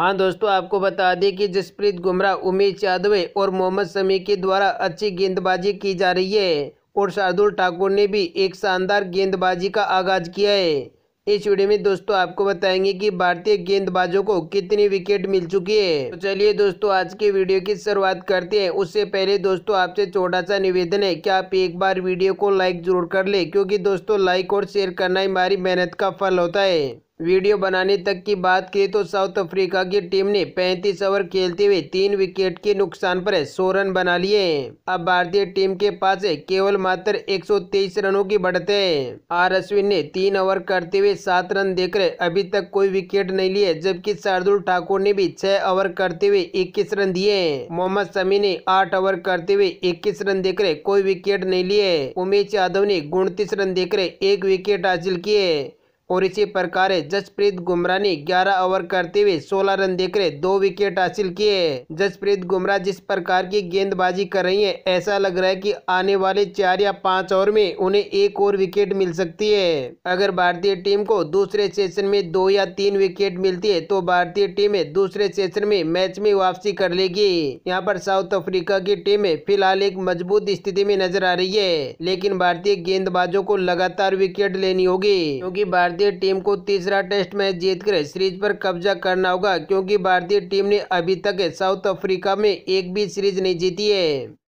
हाँ दोस्तों आपको बता दें कि जसप्रीत गुमराह उमेश यादव और मोहम्मद शमी के द्वारा अच्छी गेंदबाजी की जा रही है और शार्दुल ठाकुर ने भी एक शानदार गेंदबाजी का आगाज किया है इस वीडियो में दोस्तों आपको बताएंगे कि भारतीय गेंदबाजों को कितनी विकेट मिल चुकी है तो चलिए दोस्तों आज के वीडियो की शुरुआत करते हैं उससे पहले दोस्तों आपसे छोटा सा निवेदन है कि आप एक बार वीडियो को लाइक जरूर कर ले क्योंकि दोस्तों लाइक और शेयर करना ही हमारी मेहनत का फल होता है वीडियो बनाने तक की बात की तो साउथ अफ्रीका की टीम ने 35 ओवर खेलते हुए तीन विकेट के नुकसान पर सौ रन बना लिए अब भारतीय टीम के पास केवल मात्र 123 रनों की बढ़ते आर अश्विन ने तीन ओवर करते हुए सात रन देकर अभी तक कोई विकेट नहीं लिए जबकि शार्दुल ठाकुर ने भी छह ओवर करते हुए इक्कीस रन दिए मोहम्मद शमी ने आठ ओवर करते हुए इक्कीस रन देकर कोई विकेट नहीं लिए उमेश यादव ने उनतीस रन देकर एक विकेट हासिल किए और इसी प्रकार जसप्रीत गुमराह ने 11 ओवर करते हुए 16 रन देकर दो विकेट हासिल किए जसप्रीत गुमराह जिस प्रकार की गेंदबाजी कर रही हैं ऐसा लग रहा है कि आने वाले चार या पांच ओवर में उन्हें एक और विकेट मिल सकती है अगर भारतीय टीम को दूसरे सेशन में दो या तीन विकेट मिलती है तो भारतीय टीम दूसरे सेशन में मैच में वापसी कर लेगी यहाँ पर साउथ अफ्रीका की टीम फिलहाल एक मजबूत स्थिति में नजर आ रही है लेकिन भारतीय गेंदबाजों को लगातार विकेट लेनी होगी क्योंकि भारतीय भारतीय टीम को तीसरा टेस्ट मैच जीतकर सीरीज पर कब्जा करना होगा क्योंकि भारतीय टीम ने अभी तक साउथ अफ्रीका में एक भी सीरीज नहीं जीती है